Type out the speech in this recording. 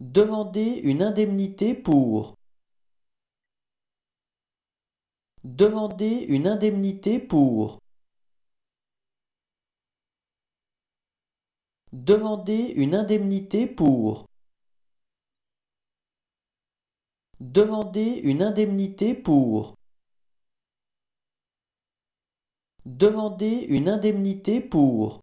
Demander une indemnité pour. Demander une indemnité pour. Demander une indemnité pour. Demander une indemnité pour. Demander une indemnité pour.